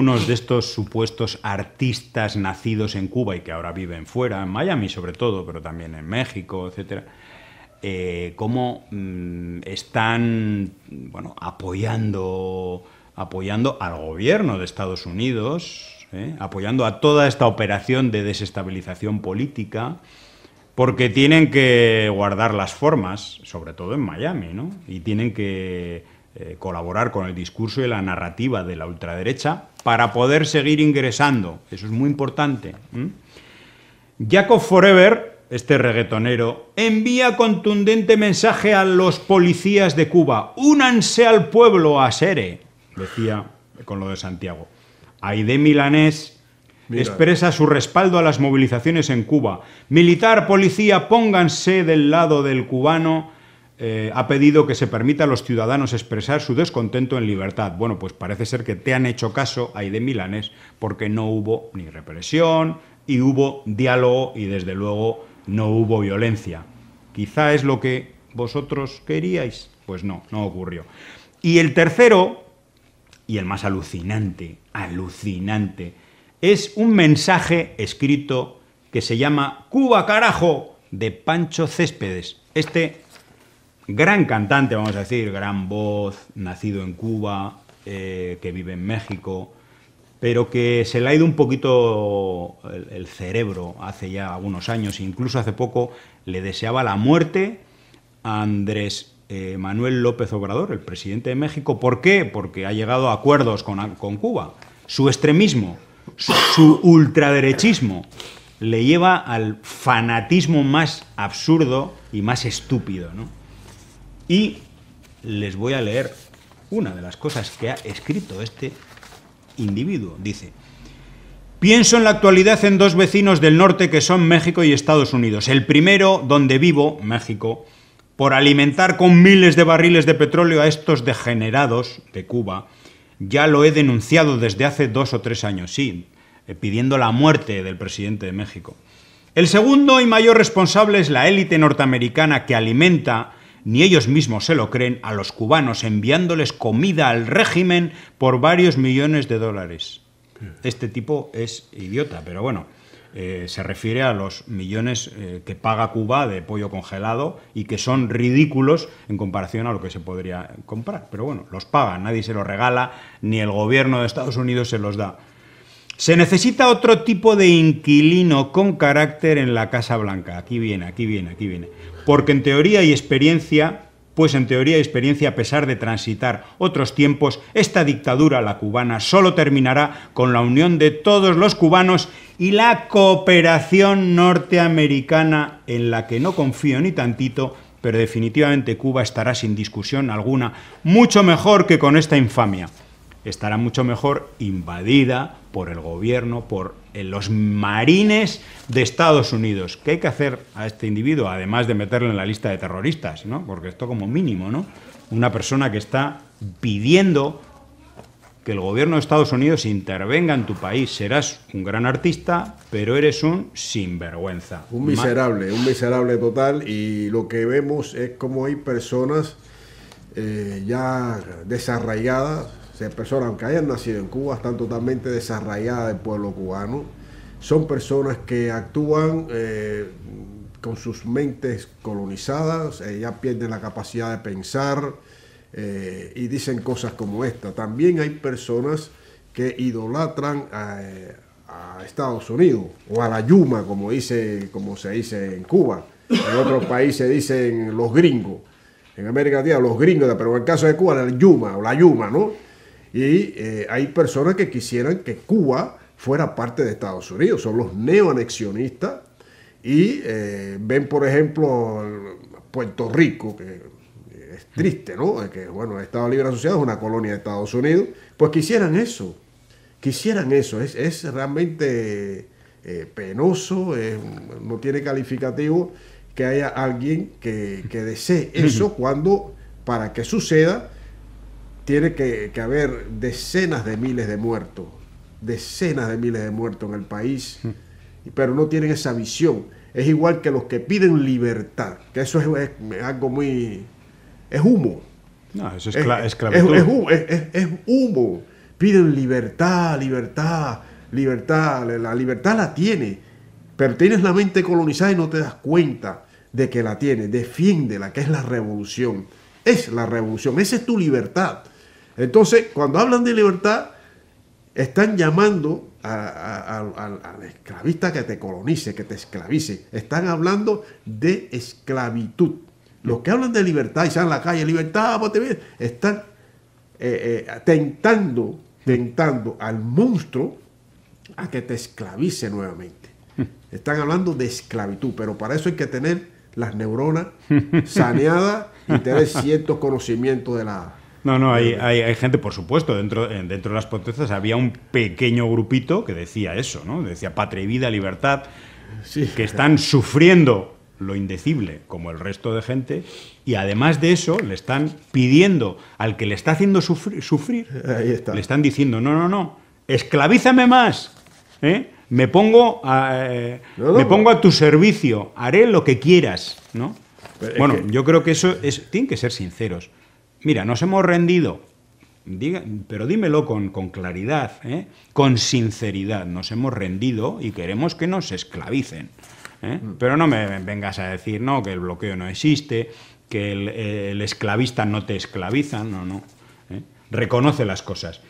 Unos de estos supuestos artistas nacidos en Cuba y que ahora viven fuera, en Miami sobre todo, pero también en México, etc. Eh, cómo mm, están bueno, apoyando, apoyando al gobierno de Estados Unidos, eh, apoyando a toda esta operación de desestabilización política, porque tienen que guardar las formas, sobre todo en Miami, ¿no? y tienen que eh, colaborar con el discurso y la narrativa de la ultraderecha para poder seguir ingresando. Eso es muy importante. Jacob Forever, este reggaetonero, envía contundente mensaje a los policías de Cuba. Únanse al pueblo a Sere, decía con lo de Santiago. Aide Milanés expresa su respaldo a las movilizaciones en Cuba. Militar, policía, pónganse del lado del cubano eh, ha pedido que se permita a los ciudadanos expresar su descontento en libertad. Bueno, pues parece ser que te han hecho caso ahí de Milanes porque no hubo ni represión y hubo diálogo y desde luego no hubo violencia. Quizá es lo que vosotros queríais. Pues no, no ocurrió. Y el tercero, y el más alucinante, alucinante, es un mensaje escrito que se llama Cuba carajo de Pancho Céspedes. Este gran cantante, vamos a decir, gran voz, nacido en Cuba, eh, que vive en México, pero que se le ha ido un poquito el, cerebro hace ya algunos años, incluso hace poco le deseaba la muerte a Andrés eh, Manuel López Obrador, el presidente de México. ¿Por qué? Porque ha llegado a acuerdos con, Cuba. Su extremismo, su, su ultraderechismo le lleva al fanatismo más absurdo y más estúpido, ¿no? Y les voy a leer una de las cosas que ha escrito este individuo. Dice, Pienso en la actualidad en dos vecinos del norte que son México y Estados Unidos. El primero, donde vivo, México, por alimentar con miles de barriles de petróleo a estos degenerados de Cuba, ya lo he denunciado desde hace dos o tres años, sí, eh, pidiendo la muerte del presidente de México. El segundo y mayor responsable es la élite norteamericana que alimenta ni ellos mismos se lo creen, a los cubanos enviándoles comida al régimen por varios millones de dólares. Este tipo es idiota, pero bueno, eh, se refiere a los millones eh, que paga Cuba de pollo congelado y que son ridículos en comparación a lo que se podría comprar. Pero bueno, los paga, nadie se los regala, ni el gobierno de Estados Unidos se los da. Se necesita otro tipo de inquilino con carácter en la Casa Blanca. Aquí viene, aquí viene, aquí viene. Porque en teoría y experiencia, pues en teoría y experiencia, a pesar de transitar otros tiempos, esta dictadura, la cubana, solo terminará con la unión de todos los cubanos y la cooperación norteamericana, en la que no confío ni tantito, pero definitivamente Cuba estará sin discusión alguna, mucho mejor que con esta infamia estará mucho mejor invadida por el gobierno, por eh, los marines de Estados Unidos. ¿Qué hay que hacer a este individuo? Además de meterlo en la lista de terroristas, ¿no? Porque esto como mínimo, ¿no? Una persona que está pidiendo que el gobierno de Estados Unidos intervenga en tu país. Serás un gran artista, pero eres un sinvergüenza. Un miserable, un miserable total. Y lo que vemos es cómo hay personas eh, ya desarraigadas, personas, aunque hayan nacido en Cuba, están totalmente desarraigadas del pueblo cubano. Son personas que actúan eh, con sus mentes colonizadas, ya pierden la capacidad de pensar eh, y dicen cosas como esta. También hay personas que idolatran eh, a, Estados Unidos o a la Yuma, como, dice, como se dice en Cuba. En otros países dicen los gringos en América Latina, los gringos, pero en el caso de Cuba, la Yuma, o la Yuma, ¿no? y eh, hay personas que quisieran que Cuba fuera parte de Estados Unidos, son los neoanexionistas y eh, ven, por ejemplo, Puerto Rico, que es triste, ¿no? Que, bueno, el Estado Libre Asociado es una colonia de Estados Unidos, pues quisieran eso, quisieran eso, es, realmente eh, penoso, no tiene calificativo que haya alguien que, que desee eso cuando para que suceda tiene que, haber decenas de miles de muertos, decenas de miles de muertos en el país, hmm. pero no tienen esa visión. Es igual que los que piden libertad, que eso es, algo muy... es humo. No, eso es, esclavitud. es, humo. Piden libertad, libertad, libertad. La libertad la tiene, pero tienes la mente colonizada y no te das cuenta de que la tiene. Defiéndela, que es la revolución. Es la revolución, esa es tu libertad entonces, cuando hablan de libertad, están llamando al esclavista que te colonice, que te esclavice. Están hablando de esclavitud. Los que hablan de libertad y salen a la calle, libertad, ponte bien, están eh, eh, tentando, tentando al monstruo a que te esclavice nuevamente. Están hablando de esclavitud, pero para eso hay que tener las neuronas saneadas y tener cierto conocimiento de la, no, no, hay, gente, por supuesto, dentro, eh, dentro de las potencias había un pequeño grupito que decía eso, ¿no? Decía patria y vida, libertad, que están sufriendo lo indecible como el resto de gente y además de eso le están pidiendo al que le está haciendo sufrir, le están diciendo, no, no, no, esclavízame más, ¿eh? me, pongo a, eh, me pongo a tu servicio, haré lo que quieras, ¿no? Bueno, yo creo que eso es, tienen que ser sinceros. Mira, nos hemos rendido, pero dímelo con, claridad, ¿eh? con sinceridad, nos hemos rendido y queremos que nos esclavicen. ¿eh? Mm. Pero no me vengas a decir, no, que el bloqueo no existe, que el, esclavista no te esclaviza, no, no. ¿eh? Reconoce las cosas.